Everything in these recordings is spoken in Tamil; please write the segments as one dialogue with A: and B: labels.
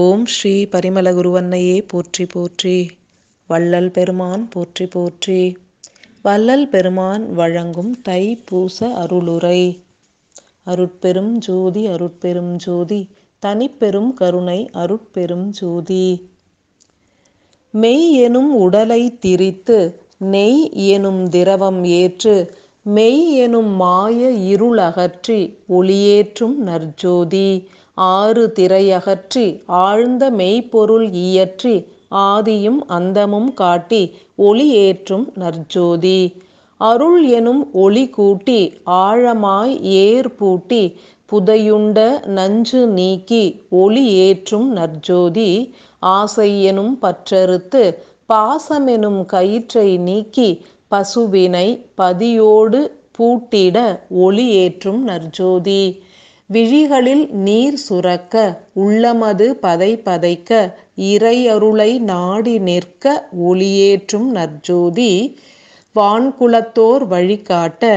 A: ஓம் ஸ்ரீ பரிமல குருவன்னையே போற்றி போற்றி வள்ளல் பெருமான் போற்றி போற்றி வள்ளல் பெருமான் வழங்கும் தை பூச அருளுரை அருட்பெரும் ஜோதி அருட்பெரும் ஜோதி தனிப்பெரும் கருணை அருட்பெரும் ஜோதி மெய் எனும் உடலை திரித்து நெய் எனும் திரவம் ஏற்று மெய் எனும் மாய இருள் அகற்றி ஒளியேற்றும் நற்ஜோதி ஆறு திரையகற்றி ஆழ்ந்த மெய்ப்பொருள் இயற்றி ஆதியும் அந்தமும் காட்டி ஒளி ஏற்றும் நற்ஜோதி அருள் எனும் ஒளி கூட்டி ஆழமாய் ஏர் பூட்டி புதையுண்ட நஞ்சு நீக்கி ஒளி ஏற்றும் நற்ஜோதி ஆசை எனும் பற்றறுத்து பாசமெனும் கயிற்றை நீக்கி பசுவினை பதியோடு பூட்டிட ஒளி ஏற்றும் நற்ஜோதி விழிகளில் நீர் சுரக்க உள்ளமது பதை பதைக்க இறையருளை நாடி நிற்க ஒளியேற்றும் நற்ஜோதி வான்குலத்தோர் வழிகாட்ட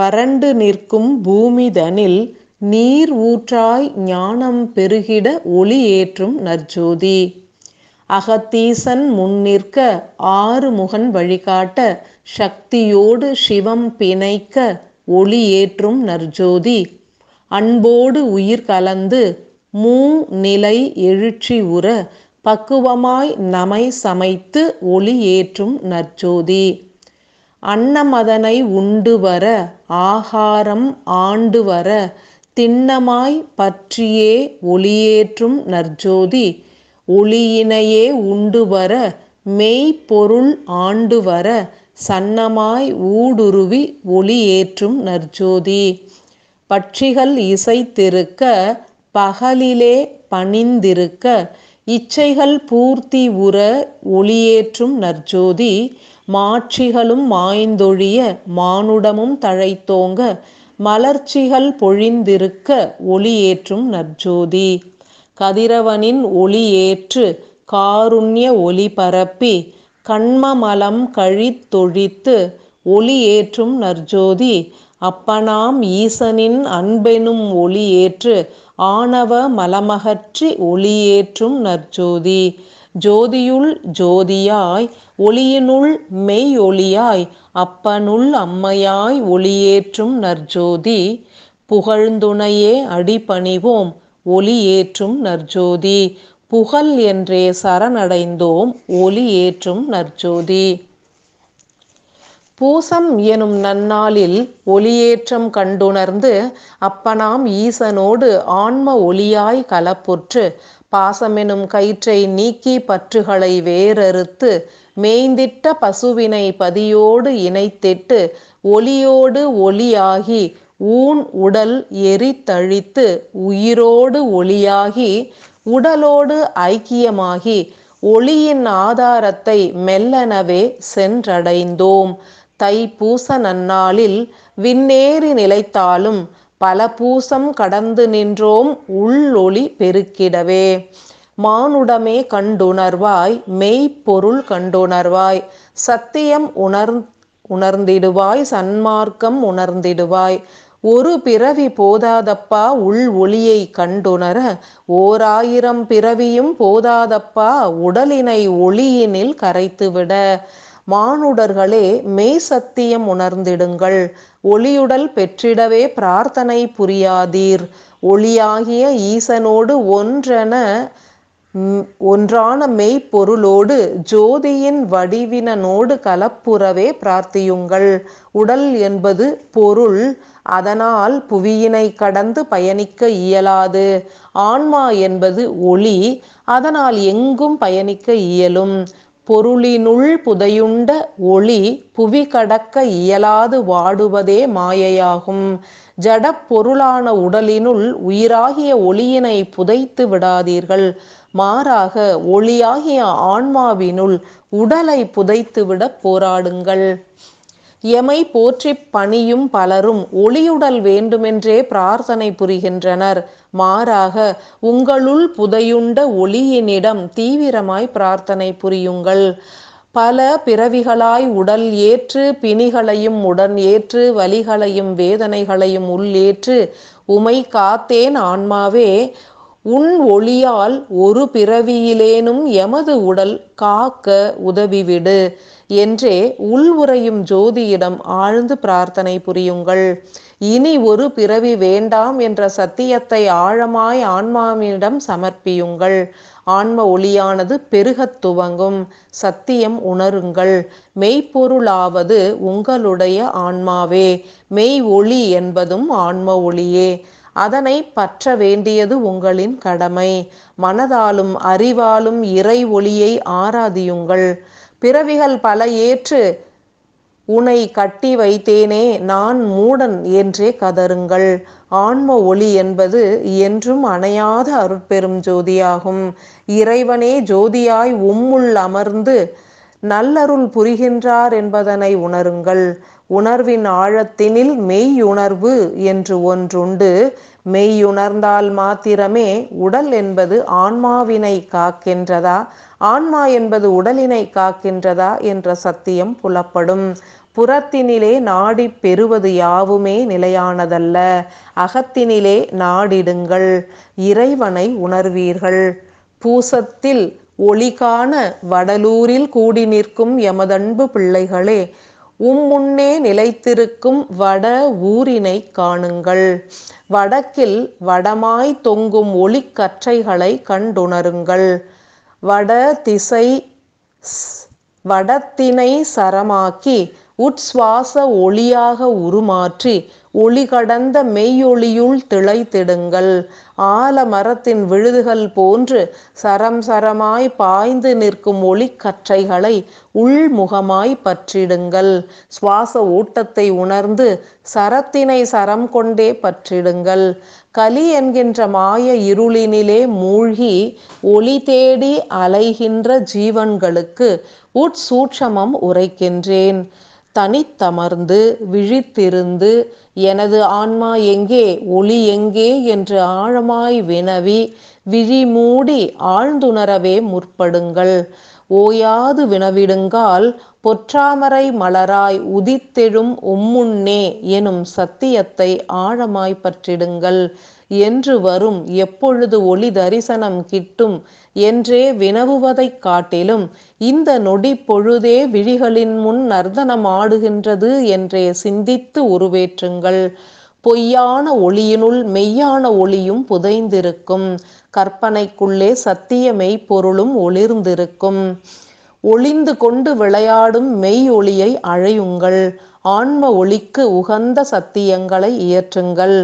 A: வறண்டு நிற்கும் பூமிதனில் நீர் ஊற்றாய் ஞானம் பெருகிட ஒளியேற்றும் நற்ஜோதி அகத்தீசன் முன்னிற்க ஆறு முகன் வழிகாட்ட சக்தியோடு சிவம் பிணைக்க ஒளியேற்றும் நற்ஜோதி அன்போடு உயிர் கலந்து மூ நிலை எழுச்சி உற பக்குவமாய் நமை சமைத்து ஒளி ஏற்றும் நற்சோதி அன்னமதனை உண்டு வர ஆகாரம் ஆண்டு வர திண்ணமாய் பற்றியே ஒளியேற்றும் நற்ஜோதி ஒளியினையே உண்டு வர மெய்பொருள் ஆண்டு வர சன்னமாய் ஊடுருவி ஒளியேற்றும் நற்ஜோதி பட்சிகள் இசைத்திருக்க பகலிலே பணிந்திருக்க இச்சைகள் பூர்த்தி உற ஒளியேற்றும் நற்ஜோதி மாட்சிகளும் மாய்ந்தொழிய மானுடமும் தழைத்தோங்க மலர்ச்சிகள் பொழிந்திருக்க ஒளியேற்றும் நற்ஜோதி கதிரவனின் ஒளியேற்று காருண்ய ஒளி பரப்பி கண்மமலம் கழித்தொழித்து ஒளியேற்றும் நற்ஜோதி அப்பனாம் ஈசனின் அன்பெனும் ஒளியேற்று ஆணவ மலமகற்றி ஒளியேற்றும் நற்ஜோதி ஜோதியுள் ஜோதியாய் ஒளியினுள் மெய் ஒளியாய் அப்பனுள் அம்மையாய் ஒளியேற்றும் நற்ஜோதி புகழ்ந்துணையே அடிபணிவோம் ஒளியேற்றும் நற்ஜோதி புகழ் என்றே சரணடைந்தோம் ஒளியேற்றும் நற்ஜோதி பூசம் எனும் நன்னாளில் ஒளியேற்றம் கண்டுணர்ந்து அப்பனாம் ஈசனோடு ஆன்ம ஒளியாய் கலப்புற்று பாசமெனும் கயிற்றை நீக்கி பற்றுகளை வேறறுத்து மேய்ந்திட்ட பசுவினை பதியோடு இணைத்திட்டு ஒலியோடு ஒளியாகி ஊன் உடல் எரி தழித்து உயிரோடு ஒளியாகி உடலோடு ஐக்கியமாகி ஒளியின் ஆதாரத்தை மெல்லனவே சென்றடைந்தோம் தை பூச நன்னாளில் விண்ணேறி நிலைத்தாலும் பல பூசம் கடந்து நின்றோம் உள்ளொளி பெருக்கிடவே மானுடமே கண்டுணர்வாய் மெய்ப்பொருள் கண்டுணர்வாய் சத்தியம் உணர் உணர்ந்திடுவாய் சன்மார்க்கம் உணர்ந்திடுவாய் ஒரு பிறவி போதாதப்பா உள் ஒளியை கண்டுணர ஓராயிரம் பிறவியும் போதாதப்பா உடலினை ஒளியினில் கரைத்துவிட மானுடர்களே மெய் சத்தியம் உணர்ந்திடுங்கள் ஒளியுடல் பெற்றிடவே பிரார்த்தனை புரியாதீர் ஒளியாகிய ஈசனோடு ஒன்றென ஒன்றான மெய்ப்பொருளோடு ஜோதியின் வடிவினனோடு கலப்புறவே பிரார்த்தியுங்கள் உடல் என்பது பொருள் அதனால் புவியினை கடந்து பயணிக்க இயலாது ஆன்மா என்பது ஒளி அதனால் எங்கும் பயணிக்க இயலும் பொருளினுள் புதையுண்ட ஒளி புவி கடக்க இயலாது வாடுவதே மாயையாகும் ஜடப்பொருளான உடலினுள் உயிராகிய ஒளியினை புதைத்து விடாதீர்கள் மாறாக ஒளியாகிய ஆன்மாவினுள் உடலை புதைத்துவிட போராடுங்கள் எமை போற்றிப் பணியும் பலரும் ஒளியுடல் வேண்டுமென்றே பிரார்த்தனை புரிகின்றனர் மாறாக உங்களுள் புதையுண்ட ஒளியினிடம் தீவிரமாய் பிரார்த்தனை புரியுங்கள் பல பிறவிகளாய் உடல் ஏற்று பிணிகளையும் உடன் ஏற்று வலிகளையும் வேதனைகளையும் உள்ளேற்று உமை காத்தேன் ஆன்மாவே உன் ஒளியால் ஒரு பிறவியிலேனும் எமது உடல் காக்க உதவிவிடு என்றே உள் உரையும் ஜோதியிடம் ஆழ்ந்து பிரார்த்தனை புரியுங்கள் இனி ஒரு பிறவி வேண்டாம் என்ற சத்தியத்தை ஆழமாய் ஆன்மாவினிடம் சமர்ப்பியுங்கள் ஆன்ம ஒளியானது பெருகத் துவங்கும் சத்தியம் உணருங்கள் மெய்ப்பொருளாவது உங்களுடைய ஆன்மாவே மெய் ஒளி என்பதும் ஆன்ம ஒளியே அதனை பற்ற வேண்டியது உங்களின் கடமை மனதாலும் அறிவாலும் இறை ஒளியை ஆராதியுங்கள் பிறவிகள் பல ஏற்று உனை கட்டி வைத்தேனே நான் மூடன் என்றே கதருங்கள் ஆன்ம ஒளி என்பது என்றும் அணையாத அருட்பெரும் ஜோதியாகும் இறைவனே ஜோதியாய் உம்முள் அமர்ந்து நல்லருள் புரிகின்றார் என்பதனை உணருங்கள் உணர்வின் ஆழத்தினில் மெய்யுணர்வு என்று ஒன்றுண்டு மெய்யுணர்ந்தால் மாத்திரமே உடல் என்பது ஆன்மாவினை காக்கின்றதா ஆன்மா என்பது உடலினை காக்கின்றதா என்ற சத்தியம் புலப்படும் புறத்தினிலே நாடி பெறுவது யாவுமே நிலையானதல்ல அகத்தினிலே நாடிடுங்கள் இறைவனை உணர்வீர்கள் பூசத்தில் ஒளிகாண வடலூரில் கூடி நிற்கும் எமதன்பு பிள்ளைகளே உம் முன்னே நிலைத்திருக்கும் வட ஊரினை காணுங்கள் வடக்கில் வடமாய் தொங்கும் ஒளிக்கற்றைகளை கண்டுணருங்கள் வட திசை வடத்தினை சரமாக்கி உட்சுவாச ஒளியாக உருமாற்றி ஒளி கடந்த மெய்யொளியுள் திளைத்திடுங்கள் ஆலமரத்தின் விழுதுகள் போன்று சரம் சரமாய் பாய்ந்து நிற்கும் ஒளிக்கற்றைகளை உள்முகமாய் பற்றிடுங்கள் சுவாச ஊட்டத்தை உணர்ந்து சரத்தினை சரம் கொண்டே பற்றிடுங்கள் கலி என்கின்ற மாய இருளினிலே மூழ்கி ஒளி தேடி அலைகின்ற ஜீவன்களுக்கு உட்சூட்சமம் உரைக்கின்றேன் தனித்தமர்ந்து விழித்திருந்து எனது ஆன்மா எங்கே ஒளி எங்கே என்று ஆழமாய் வினவி விழி மூடி ஆழ்ந்துணரவே முற்படுங்கள் ஓயாது வினவிடுங்கால் பொற்றாமரை மலராய் உதித்தெழும் உம்முன்னே எனும் சத்தியத்தை ஆழமாய் பற்றிடுங்கள் என்று வரும் எப்பொழுது ஒளி தரிசனம் கிட்டும் என்றே வினவுவதைக் காட்டிலும் இந்த நொடி பொழுதே விழிகளின் முன் நர்தனம் ஆடுகின்றது என்றே சிந்தித்து உருவேற்றுங்கள் பொய்யான ஒளியினுள் மெய்யான ஒளியும் புதைந்திருக்கும் கற்பனைக்குள்ளே சத்திய மெய்ப்பொருளும் ஒளிர்ந்திருக்கும் ஒளிந்து கொண்டு விளையாடும் மெய் ஒளியை அழையுங்கள் ஆன்ம ஒளிக்கு உகந்த சத்தியங்களை இயற்றுங்கள்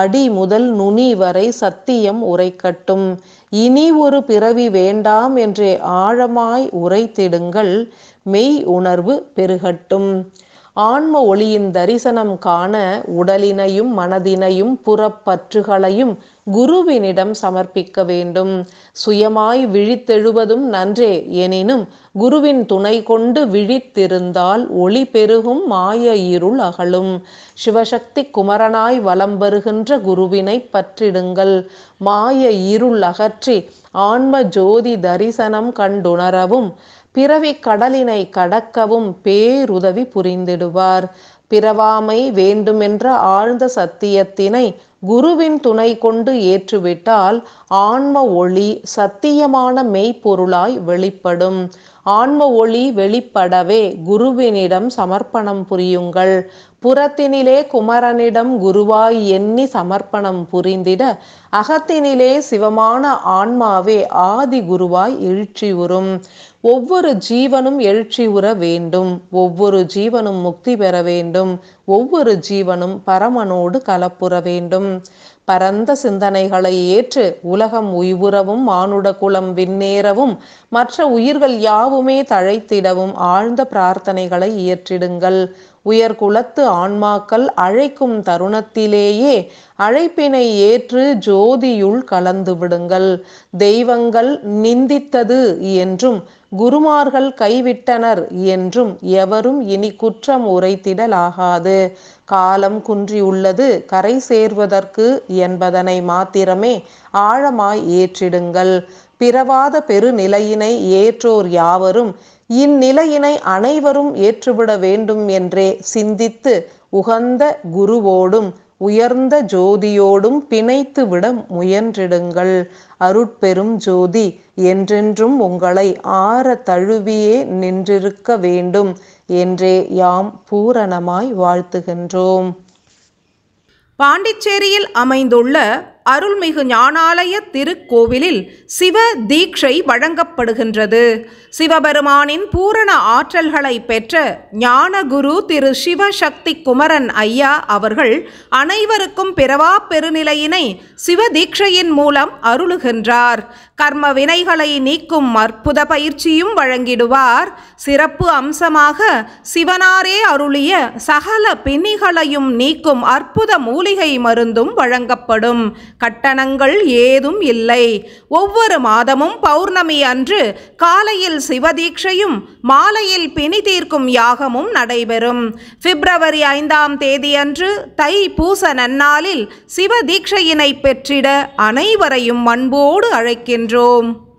A: அடி முதல் நுனி வரை சத்தியம் உரைக்கட்டும் இனி ஒரு பிறவி வேண்டாம் என்று ஆழமாய் உரைத்திடுங்கள் மெய் உணர்வு பெருகட்டும் ஆன்ம ஒளியின் தரிசனம் காண உடலினையும் மனதினையும் புறப்பற்றுகளையும் குருவினிடம் சமர்ப்பிக்க வேண்டும் சுயமாய் விழித்தெழுவதும் நன்றே எனினும் குருவின் துணை கொண்டு விழித்திருந்தால் ஒளி பெருகும் மாய இருள் அகலும் சிவசக்தி குமரனாய் வலம் வருகின்ற குருவினை பற்றிடுங்கள் மாய இருள் அகற்றி ஆன்ம ஜோதி தரிசனம் கண்டுணரவும் பிறவி கடலினை கடக்கவும் பேருதவி புரிந்திடுவார் பிறவாமை வேண்டுமென்ற ஆழ்ந்த சத்தியத்தினை குருவின் துணை கொண்டு ஏற்றுவிட்டால் ஆன்ம ஒளி சத்தியமான மெய்ப்பொருளாய் வெளிப்படும் ஆன்ம ஒளி வெளிப்படவே குருவினிடம் சமர்ப்பணம் புரியுங்கள் புறத்தினிலே குமரனிடம் குருவாய் எண்ணி சமர்ப்பணம் புரிந்திட அகத்தினிலே சிவமான ஆன்மாவே ஆதி குருவாய் எழுச்சி உறும் ஒவ்வொரு ஜீவனும் எழுச்சி உற வேண்டும் ஒவ்வொரு ஜீவனும் முக்தி பெற வேண்டும் ஒவ்வொரு ஜீவனும் பரமனோடு கலப்புற வேண்டும் பரந்த சிந்தனைகளை ஏற்று உலகம் உய்வுறவும் மானுட குலம் விண்ணேறவும் மற்ற உயிர்கள் யாவுமே தழைத்திடவும் ஆழ்ந்த பிரார்த்தனைகளை இயற்றிடுங்கள் உயர்குலத்து ஆன்மாக்கள் அழைக்கும் தருணத்திலேயே அழைப்பினை ஏற்று ஜோதியுள் கலந்து விடுங்கள் தெய்வங்கள் நிந்தித்தது என்றும் குருமார்கள் கைவிட்டனர் என்றும் எவரும் இனி குற்றம் உரைத்திடலாகாது காலம் குன்றியுள்ளது கரை சேர்வதற்கு என்பதனை மாத்திரமே ஆழமாய் ஏற்றிடுங்கள் பிறவாத பெருநிலையினை ஏற்றோர் யாவரும் இந்நிலையினை அனைவரும் ஏற்றுவிட வேண்டும் என்றே சிந்தித்து உகந்த குருவோடும் உயர்ந்த ஜோதியோடும் பிணைத்து விட முயன்றிடுங்கள் அருட்பெரும் ஜோதி என்றென்றும் உங்களை ஆற தழுவியே நின்றிருக்க வேண்டும் என்றே யாம் பூரணமாய் வாழ்த்துகின்றோம் பாண்டிச்சேரியில் அமைந்துள்ள அருள்மிகு ஞானாலய திருக்கோவிலில் சிவ தீட்சை வழங்கப்படுகின்றது சிவபெருமானின் பூரண ஆற்றல்களை பெற்ற ஞானகுரு திரு சிவசக்தி குமரன் ஐயா அவர்கள் அனைவருக்கும் பிறவா பெருநிலையினை சிவ தீட்சையின் மூலம் அருளுகின்றார் கர்ம வினைகளை நீக்கும் அற்புத பயிற்சியும் வழங்கிடுவார் சிறப்பு அம்சமாக சிவனாரே அருளிய சகல பிணிகளையும் நீக்கும் அற்புத மூலிகை மருந்தும் வழங்கப்படும் கட்டணங்கள் ஏதும் இல்லை ஒவ்வொரு மாதமும் பௌர்ணமி அன்று காலையில் சிவதீட்சையும் மாலையில் பிணி தீர்க்கும் யாகமும் நடைபெறும் பிப்ரவரி ஐந்தாம் தேதியன்று தை பூச நன்னாளில் சிவதீட்சையினை பெற்றிட அனைவரையும் அன்போடு அழைக்கின்ற syndrome